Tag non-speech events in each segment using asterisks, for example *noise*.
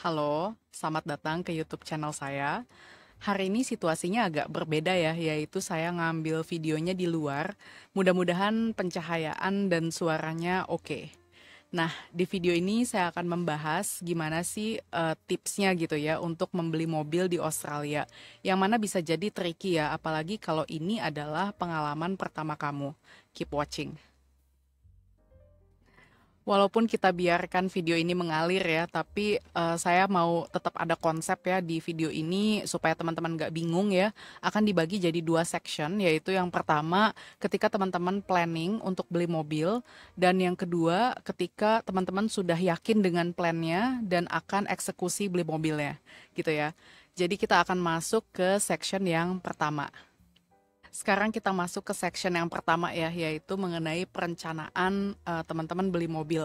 Halo, selamat datang ke YouTube channel saya. Hari ini situasinya agak berbeda ya, yaitu saya ngambil videonya di luar. Mudah-mudahan pencahayaan dan suaranya oke. Okay. Nah, di video ini saya akan membahas gimana sih uh, tipsnya gitu ya untuk membeli mobil di Australia. Yang mana bisa jadi tricky ya, apalagi kalau ini adalah pengalaman pertama kamu. Keep watching walaupun kita biarkan video ini mengalir ya, tapi uh, saya mau tetap ada konsep ya di video ini supaya teman-teman nggak bingung ya. Akan dibagi jadi dua section, yaitu yang pertama ketika teman-teman planning untuk beli mobil, dan yang kedua ketika teman-teman sudah yakin dengan plannya dan akan eksekusi beli mobilnya, gitu ya. Jadi kita akan masuk ke section yang pertama. Sekarang kita masuk ke section yang pertama ya, yaitu mengenai perencanaan eh, teman-teman uh, beli mobil.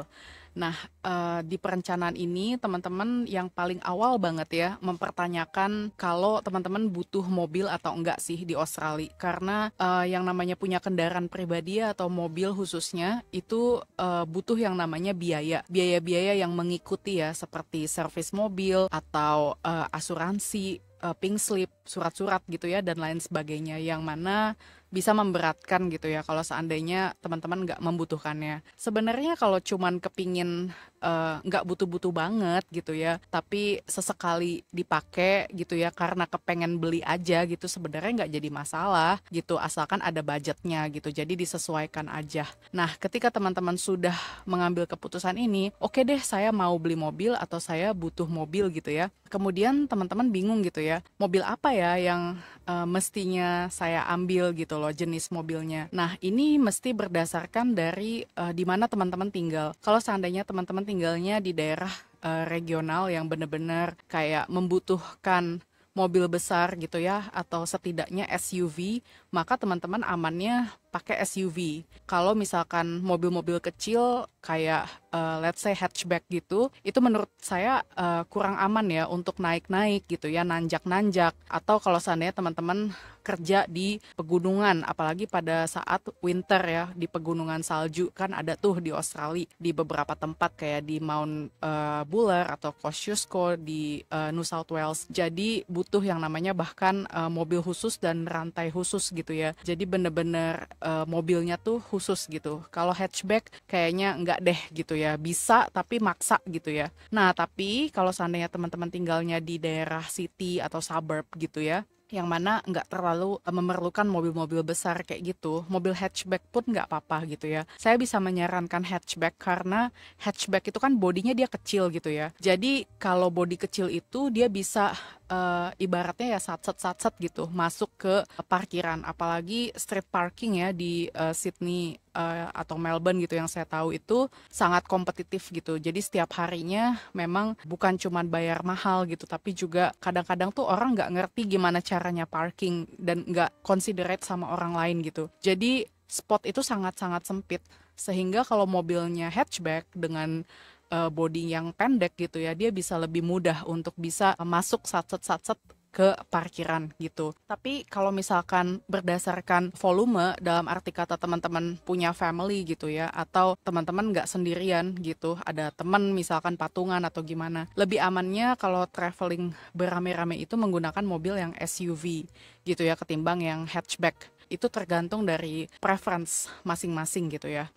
Nah, uh, di perencanaan ini teman-teman yang paling awal banget ya mempertanyakan kalau teman-teman butuh mobil atau enggak sih di Australia. Karena uh, yang namanya punya kendaraan pribadi atau mobil khususnya itu uh, butuh yang namanya biaya. Biaya-biaya yang mengikuti ya seperti servis mobil atau uh, asuransi uh, pink slip, surat-surat gitu ya dan lain sebagainya yang mana bisa memberatkan gitu ya kalau seandainya teman-teman nggak membutuhkannya. Sebenarnya kalau cuman kepingin Eh, nggak uh, butuh-butuh banget gitu ya tapi sesekali dipakai gitu ya karena kepengen beli aja gitu sebenarnya nggak jadi masalah gitu asalkan ada budgetnya gitu jadi disesuaikan aja nah ketika teman-teman sudah mengambil keputusan ini oke okay deh saya mau beli mobil atau saya butuh mobil gitu ya kemudian teman-teman bingung gitu ya mobil apa ya yang uh, mestinya saya ambil gitu loh jenis mobilnya nah ini mesti berdasarkan dari uh, di mana teman-teman tinggal kalau seandainya teman-teman tinggalnya di daerah uh, regional yang benar-benar kayak membutuhkan mobil besar gitu ya atau setidaknya SUV maka teman-teman amannya pakai SUV. Kalau misalkan mobil-mobil kecil kayak uh, let's say hatchback gitu, itu menurut saya uh, kurang aman ya untuk naik-naik gitu ya, nanjak-nanjak. Atau kalau seandainya teman-teman kerja di pegunungan, apalagi pada saat winter ya di pegunungan salju kan ada tuh di Australia di beberapa tempat kayak di Mount uh, Buller atau Kosciusko di uh, New South Wales. Jadi butuh yang namanya bahkan uh, mobil khusus dan rantai khusus gitu gitu ya jadi bener-bener uh, mobilnya tuh khusus gitu kalau hatchback kayaknya nggak deh gitu ya bisa tapi maksa gitu ya nah tapi kalau seandainya teman-teman tinggalnya di daerah city atau suburb gitu ya yang mana nggak terlalu eh, memerlukan mobil-mobil besar kayak gitu. Mobil hatchback pun nggak apa-apa gitu ya. Saya bisa menyarankan hatchback karena hatchback itu kan bodinya dia kecil gitu ya. Jadi kalau bodi kecil itu dia bisa uh, ibaratnya ya satset satset gitu masuk ke parkiran apalagi street parking ya di uh, Sydney uh, atau Melbourne gitu yang saya tahu itu sangat kompetitif gitu jadi setiap harinya memang bukan cuma bayar mahal gitu tapi juga kadang-kadang tuh orang nggak ngerti gimana caranya parking dan nggak considerate sama orang lain gitu jadi spot itu sangat-sangat sempit sehingga kalau mobilnya hatchback dengan uh, body yang pendek gitu ya, dia bisa lebih mudah untuk bisa masuk satset-satset ke parkiran gitu. Tapi kalau misalkan berdasarkan volume dalam arti kata teman-teman punya family gitu ya atau teman-teman nggak sendirian gitu, ada teman misalkan patungan atau gimana. Lebih amannya kalau traveling berame-rame itu menggunakan mobil yang SUV gitu ya ketimbang yang hatchback. Itu tergantung dari preference masing-masing gitu ya.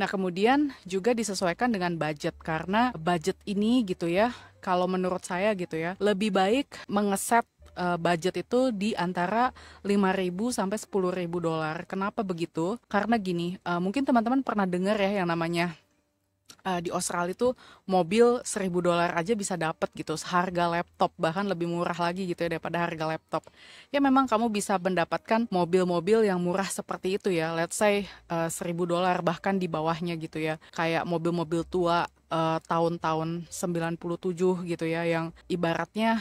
Nah, kemudian juga disesuaikan dengan budget karena budget ini gitu ya, kalau menurut saya gitu ya, lebih baik mengeset eh, budget itu di antara 5.000 sampai 10.000 dolar. Kenapa begitu? Karena gini, eh, mungkin teman-teman pernah dengar ya yang namanya Eh, di Australia itu mobil seribu dolar aja bisa dapat gitu harga laptop bahkan lebih murah lagi gitu ya daripada harga laptop ya memang kamu bisa mendapatkan mobil-mobil yang murah seperti itu ya let's say uh, eh, 1000 dolar bahkan di bawahnya gitu ya kayak mobil-mobil tua eh, tahun-tahun uh, puluh tujuh 97 gitu ya yang ibaratnya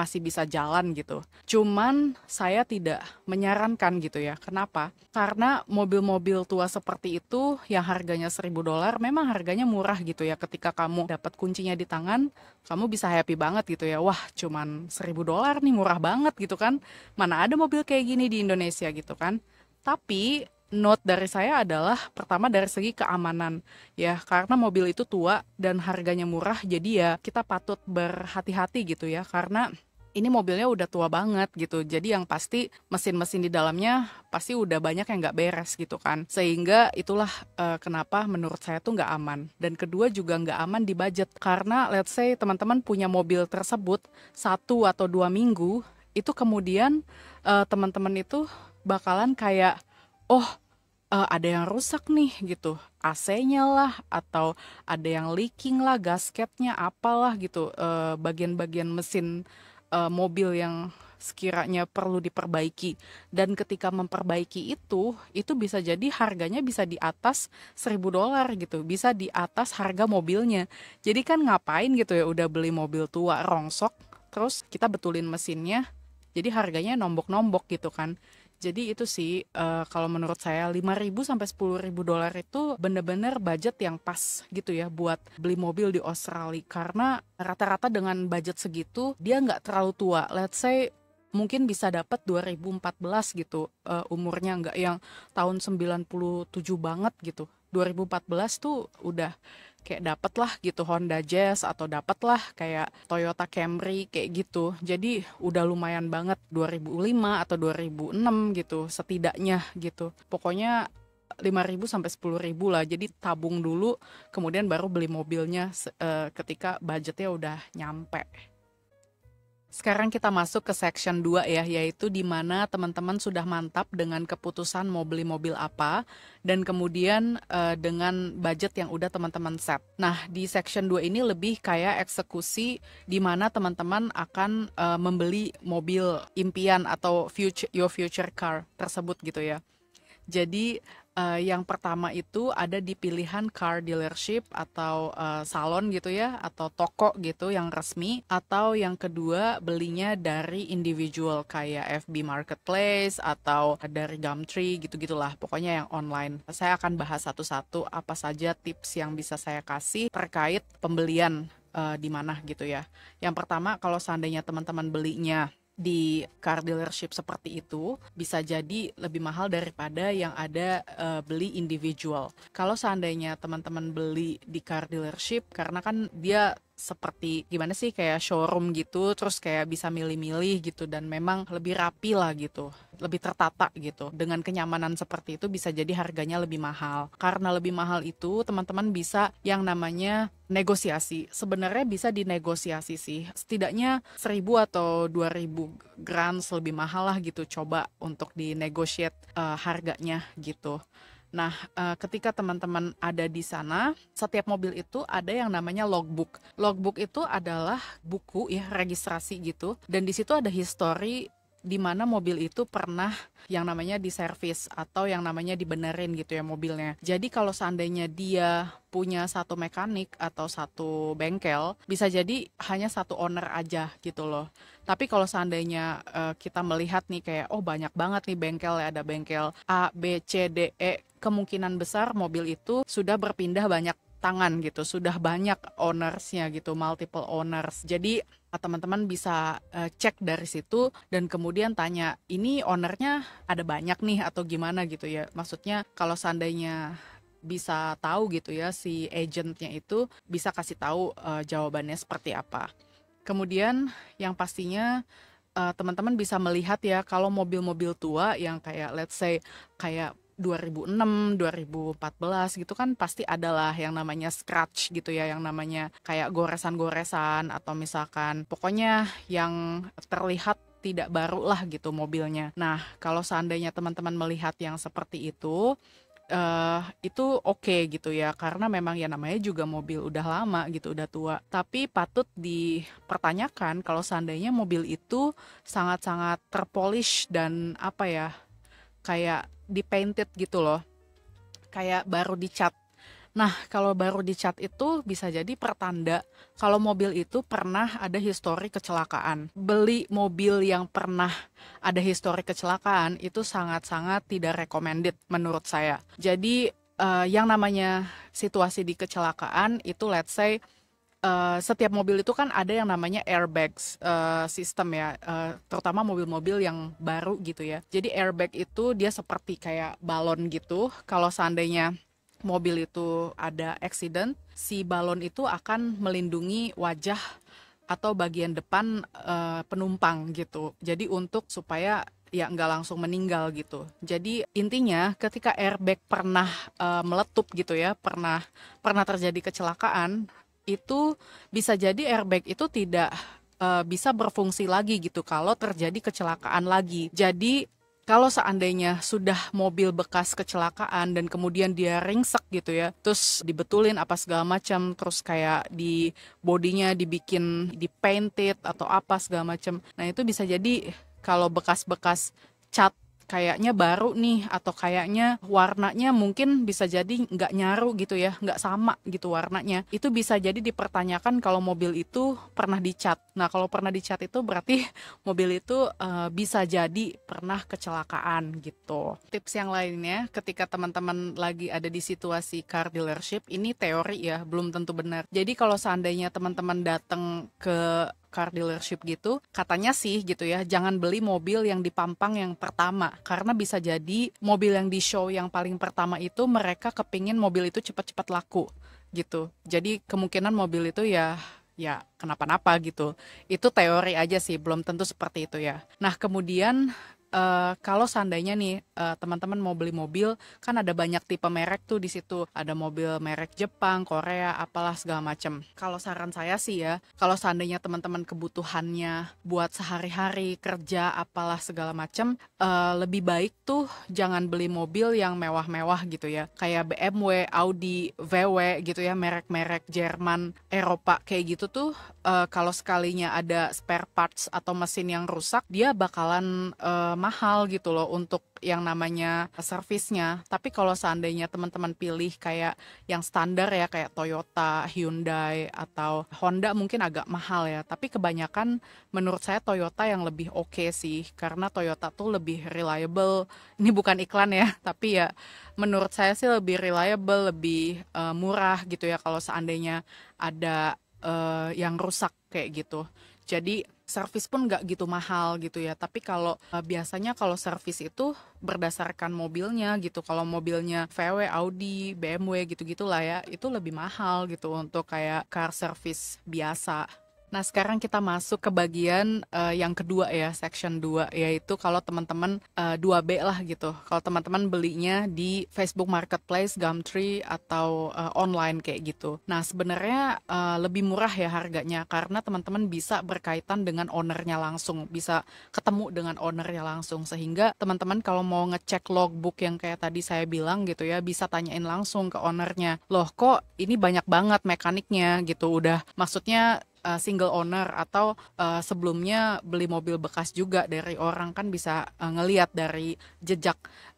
masih bisa jalan gitu. Cuman saya tidak menyarankan gitu ya. Kenapa? Karena mobil-mobil tua seperti itu yang harganya seribu dolar memang harganya murah gitu ya. Ketika kamu dapat kuncinya di tangan, kamu bisa happy banget gitu ya. Wah, cuman seribu dolar nih murah banget gitu kan. Mana ada mobil kayak gini di Indonesia gitu kan. Tapi note dari saya adalah pertama dari segi keamanan ya karena mobil itu tua dan harganya murah jadi ya kita patut berhati-hati gitu ya karena ini mobilnya udah tua banget gitu. Jadi yang pasti mesin-mesin di dalamnya pasti udah banyak yang nggak beres gitu kan. Sehingga itulah uh, kenapa menurut saya tuh nggak aman. Dan kedua juga nggak aman di budget karena let's say teman-teman punya mobil tersebut satu atau dua minggu itu kemudian eh, teman-teman itu bakalan kayak oh uh, ada yang rusak nih gitu. AC-nya lah atau ada yang leaking lah, gasketnya apalah gitu, e, bagian-bagian mesin uh, mobil yang sekiranya perlu diperbaiki dan ketika memperbaiki itu itu bisa jadi harganya bisa di atas seribu dolar gitu bisa di atas harga mobilnya jadi kan ngapain gitu ya udah beli mobil tua rongsok terus kita betulin mesinnya jadi harganya nombok-nombok gitu kan jadi itu sih uh, kalau menurut saya 5.000 sampai 10.000 dolar itu bener-bener budget yang pas gitu ya buat beli mobil di Australia karena rata-rata dengan budget segitu dia nggak terlalu tua. Let's say mungkin bisa dapat 2014 gitu uh, umurnya nggak yang tahun 97 banget gitu. 2014 tuh udah kayak dapet lah gitu Honda Jazz atau dapet lah kayak Toyota Camry kayak gitu jadi udah lumayan banget 2005 atau 2006 gitu setidaknya gitu pokoknya 5000 sampai 10000 lah. Jadi tabung dulu kemudian baru beli mobilnya uh, ketika budgetnya udah nyampe sekarang kita masuk ke section 2 ya, yaitu di mana teman-teman sudah mantap dengan keputusan mau beli mobil apa dan kemudian uh, dengan budget yang udah teman-teman set. Nah, di section 2 ini lebih kayak eksekusi di mana teman-teman akan uh, membeli mobil impian atau future your future car tersebut gitu ya. Jadi Uh, yang pertama itu ada di pilihan car dealership atau uh, salon gitu ya atau toko gitu yang resmi atau yang kedua belinya dari individual kayak FB marketplace atau dari Gumtree gitu-gitulah pokoknya yang online. Saya akan bahas satu-satu apa saja tips yang bisa saya kasih terkait pembelian uh, di mana gitu ya. Yang pertama kalau seandainya teman-teman belinya di car dealership seperti itu bisa jadi lebih mahal daripada yang ada uh, beli individual. Kalau seandainya teman-teman beli di car dealership karena kan dia seperti gimana sih kayak showroom gitu terus kayak bisa milih-milih gitu dan memang lebih rapi lah gitu lebih tertata gitu dengan kenyamanan seperti itu bisa jadi harganya lebih mahal karena lebih mahal itu teman-teman bisa yang namanya negosiasi sebenarnya bisa dinegosiasi sih setidaknya seribu atau dua ribu grand lebih mahal lah gitu coba untuk dinegosiat uh, eh, harganya gitu Nah, eh, ketika teman-teman ada di sana, setiap mobil itu ada yang namanya logbook. Logbook itu adalah buku ya registrasi gitu, dan di situ ada histori di mana mobil itu pernah yang namanya diservis atau yang namanya dibenerin gitu ya mobilnya. Jadi kalau seandainya dia punya satu mekanik atau satu bengkel, bisa jadi hanya satu owner aja gitu loh. Tapi kalau seandainya uh, kita melihat nih kayak oh banyak banget nih bengkel ya ada bengkel A, B, C, D, E, kemungkinan besar mobil itu sudah berpindah banyak tangan gitu sudah banyak ownersnya gitu multiple owners jadi Ah, teman-teman bisa uh, cek dari situ dan kemudian tanya ini ownernya ada banyak nih atau gimana gitu ya maksudnya kalau seandainya bisa tahu gitu ya si agentnya itu bisa kasih tahu uh, jawabannya seperti apa kemudian yang pastinya eh, teman-teman uh, bisa melihat ya kalau mobil-mobil tua yang kayak let's say kayak 2006, 2014 gitu kan pasti adalah yang namanya scratch gitu ya, yang namanya kayak goresan-goresan atau misalkan pokoknya yang terlihat tidak baru lah gitu mobilnya. Nah, kalau seandainya teman-teman melihat yang seperti itu, uh, itu oke okay gitu ya karena memang ya namanya juga mobil udah lama gitu udah tua tapi patut dipertanyakan kalau seandainya mobil itu sangat-sangat terpolish dan apa ya kayak dipainted gitu loh kayak baru dicat Nah, kalau baru dicat itu bisa jadi pertanda kalau mobil itu pernah ada histori kecelakaan. Beli mobil yang pernah ada histori kecelakaan itu sangat-sangat tidak recommended menurut saya. Jadi, uh, yang namanya situasi di kecelakaan itu let's say uh, setiap mobil itu kan ada yang namanya airbags uh, sistem ya, uh, terutama mobil-mobil yang baru gitu ya. Jadi airbag itu dia seperti kayak balon gitu. Kalau seandainya mobil itu ada accident, si balon itu akan melindungi wajah atau bagian depan uh, penumpang gitu. Jadi untuk supaya ya nggak langsung meninggal gitu. Jadi intinya ketika airbag pernah uh, meletup gitu ya, pernah pernah terjadi kecelakaan, itu bisa jadi airbag itu tidak uh, bisa berfungsi lagi gitu kalau terjadi kecelakaan lagi. Jadi kalau seandainya sudah mobil bekas kecelakaan dan kemudian dia ringsek gitu ya, terus dibetulin apa segala macam, terus kayak di bodinya dibikin di painted atau apa segala macam. Nah, itu bisa jadi kalau bekas-bekas cat kayaknya baru nih atau kayaknya warnanya mungkin bisa jadi nggak nyaru gitu ya nggak sama gitu warnanya itu bisa jadi dipertanyakan kalau mobil itu pernah dicat nah kalau pernah dicat itu berarti *laughs* mobil itu uh, bisa jadi pernah kecelakaan gitu tips yang lainnya ketika teman-teman lagi ada di situasi car dealership ini teori ya belum tentu benar jadi kalau seandainya teman-teman datang ke car dealership gitu katanya sih gitu ya jangan beli mobil yang dipampang yang pertama karena bisa jadi mobil yang di show yang paling pertama itu mereka kepingin mobil itu cepat-cepat laku gitu jadi kemungkinan mobil itu ya ya kenapa-napa gitu itu teori aja sih belum tentu seperti itu ya nah kemudian uh, kalau seandainya nih uh, teman-teman mau beli mobil, kan ada banyak tipe merek tuh di situ. Ada mobil merek Jepang, Korea, apalah segala macem. Kalau saran saya sih ya, kalau seandainya teman-teman kebutuhannya buat sehari-hari kerja, apalah segala macem, uh, lebih baik tuh jangan beli mobil yang mewah-mewah gitu ya, kayak BMW, Audi, VW gitu ya, merek-merek Jerman, Eropa kayak gitu tuh. Uh, kalau sekalinya ada spare parts atau mesin yang rusak, dia bakalan uh, mahal gitu loh untuk yang namanya servisnya. Tapi kalau seandainya teman-teman pilih kayak yang standar ya kayak Toyota, Hyundai atau Honda mungkin agak mahal ya. Tapi kebanyakan menurut saya Toyota yang lebih oke okay sih karena Toyota tuh lebih reliable. Ini bukan iklan ya, *laughs* tapi ya menurut saya sih lebih reliable, lebih uh, murah gitu ya kalau seandainya ada uh, yang rusak kayak gitu. Jadi servis pun nggak gitu mahal gitu ya. Tapi kalau eh, biasanya kalau servis itu berdasarkan mobilnya gitu. Kalau mobilnya VW, Audi, BMW gitu-gitulah ya, itu lebih mahal gitu untuk kayak car service biasa. Nah, sekarang kita masuk ke bagian uh, yang kedua ya, section 2 yaitu kalau teman-teman uh, eh, 2B lah gitu. Kalau teman-teman belinya di Facebook Marketplace, Gumtree atau uh, online kayak gitu. Nah, sebenarnya uh, lebih murah ya harganya karena teman-teman bisa berkaitan dengan ownernya langsung, bisa ketemu dengan ownernya langsung sehingga teman-teman kalau mau ngecek logbook yang kayak tadi saya bilang gitu ya, bisa tanyain langsung ke ownernya. Loh, kok ini banyak banget mekaniknya gitu. Udah maksudnya uh, single owner atau uh, sebelumnya beli mobil bekas juga dari orang kan bisa uh, ngeliat dari jejak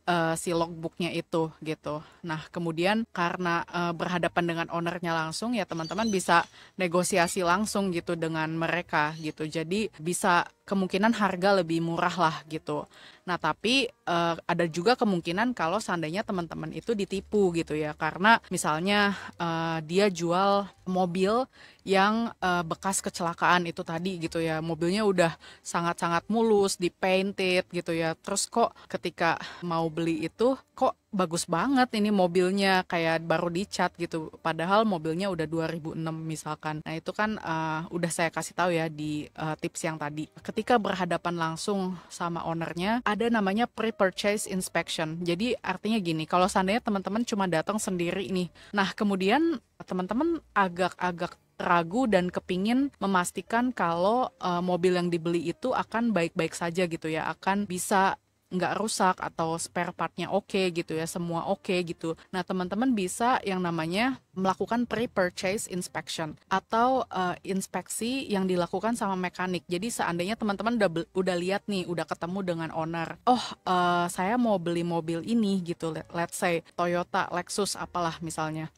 uh, si logbooknya itu gitu. Nah kemudian karena uh, berhadapan dengan ownernya langsung ya teman-teman bisa negosiasi langsung gitu dengan mereka gitu. Jadi bisa kemungkinan harga lebih murah lah gitu. Nah, tapi uh, ada juga kemungkinan kalau seandainya teman-teman itu ditipu gitu ya, karena misalnya uh, dia jual mobil yang uh, bekas kecelakaan itu tadi gitu ya, mobilnya udah sangat-sangat mulus, dipainted gitu ya. Terus kok ketika mau beli itu kok bagus banget ini mobilnya kayak baru dicat gitu padahal mobilnya udah 2006 misalkan nah itu kan uh, udah saya kasih tahu ya di uh, tips yang tadi ketika berhadapan langsung sama ownernya ada namanya pre-purchase inspection jadi artinya gini kalau seandainya teman-teman cuma datang sendiri nih nah kemudian teman-teman agak-agak ragu dan kepingin memastikan kalau uh, mobil yang dibeli itu akan baik-baik saja gitu ya akan bisa nggak rusak atau spare partnya oke okay, gitu ya semua oke okay, gitu nah teman-teman bisa yang namanya melakukan pre-purchase inspection atau uh, inspeksi yang dilakukan sama mekanik jadi seandainya teman-teman udah udah lihat nih udah ketemu dengan owner oh uh, saya mau beli mobil ini gitu let's say Toyota Lexus apalah misalnya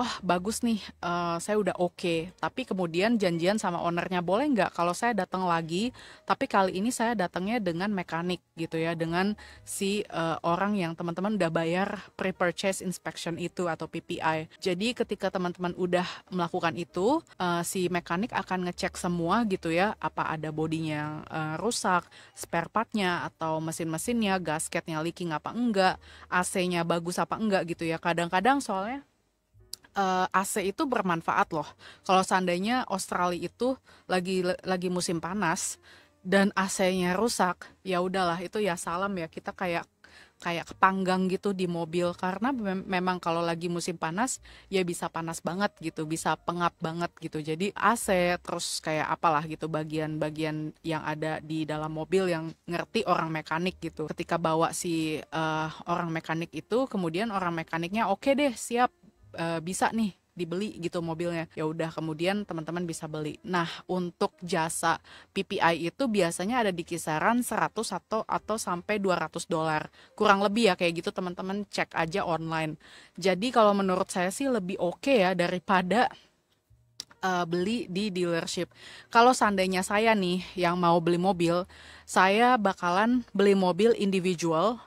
oh bagus nih uh, saya udah oke okay. tapi kemudian janjian sama ownernya boleh nggak kalau saya datang lagi tapi kali ini saya datangnya dengan mekanik gitu ya dengan si uh, orang yang teman-teman udah bayar pre-purchase inspection itu atau PPI jadi ketika teman-teman udah melakukan itu uh, si mekanik akan ngecek semua gitu ya apa ada bodinya uh, rusak spare partnya atau mesin-mesinnya gasketnya leaking apa enggak AC-nya bagus apa enggak gitu ya kadang-kadang soalnya uh, eh, AC itu bermanfaat loh. Kalau seandainya Australia itu lagi lagi musim panas dan AC-nya rusak, ya udahlah itu ya salam ya kita kayak kayak kepanggang gitu di mobil karena mem memang kalau lagi musim panas ya bisa panas banget gitu, bisa pengap banget gitu. Jadi AC terus kayak apalah gitu bagian-bagian yang ada di dalam mobil yang ngerti orang mekanik gitu. Ketika bawa si uh, orang mekanik itu kemudian orang mekaniknya oke okay deh, siap uh, bisa nih dibeli gitu mobilnya ya udah kemudian teman-teman bisa beli nah untuk jasa PPI itu biasanya ada di kisaran 100 atau atau sampai 200 dolar kurang lebih ya kayak gitu teman-teman cek aja online jadi kalau menurut saya sih lebih oke okay ya daripada uh, beli di dealership kalau seandainya saya nih yang mau beli mobil saya bakalan beli mobil individual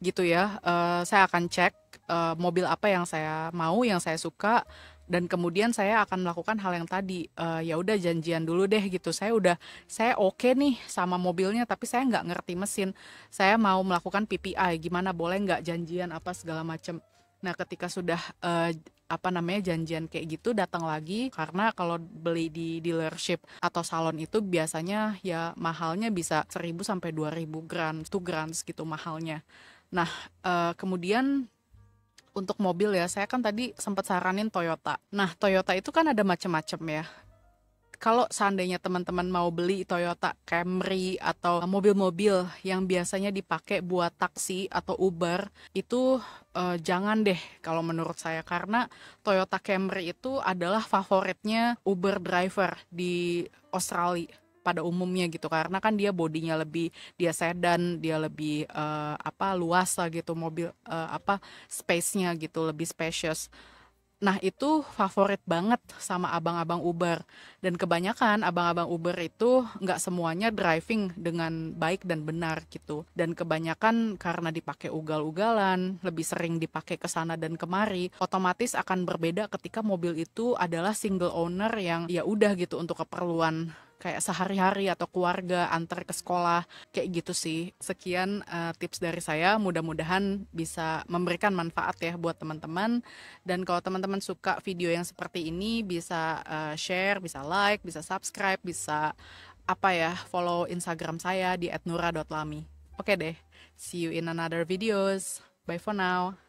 gitu ya uh, saya akan cek uh, mobil apa yang saya mau, yang saya suka dan kemudian saya akan melakukan hal yang tadi uh, ya udah janjian dulu deh gitu saya udah saya oke okay nih sama mobilnya tapi saya nggak ngerti mesin saya mau melakukan PPI gimana boleh nggak janjian apa segala macem. nah ketika sudah uh, apa namanya janjian kayak gitu datang lagi karena kalau beli di dealership atau salon itu biasanya ya mahalnya bisa 1000 sampai 2000 grand, 2 grand gitu mahalnya. Nah, uh, kemudian untuk mobil ya, saya kan tadi sempat saranin Toyota. Nah, Toyota itu kan ada macam-macam ya. Kalau seandainya teman-teman mau beli Toyota Camry atau mobil-mobil yang biasanya dipakai buat taksi atau Uber, itu eh, jangan deh kalau menurut saya karena Toyota Camry itu adalah favoritnya Uber driver di Australia pada umumnya gitu karena kan dia bodinya lebih dia sedan dia lebih uh, apa luas lah gitu mobil uh, apa space-nya gitu lebih spacious Nah itu favorit banget sama abang-abang Uber dan kebanyakan abang-abang Uber itu nggak semuanya driving dengan baik dan benar gitu dan kebanyakan karena dipakai ugal-ugalan lebih sering dipakai ke sana dan kemari otomatis akan berbeda ketika mobil itu adalah single owner yang ya udah gitu untuk keperluan kayak sehari-hari atau keluarga antar ke sekolah kayak gitu sih sekian uh, tips dari saya mudah-mudahan bisa memberikan manfaat ya buat teman-teman dan kalau teman-teman suka video yang seperti ini bisa uh, share bisa like bisa subscribe bisa apa ya follow instagram saya di @nura.lami oke deh see you in another videos bye for now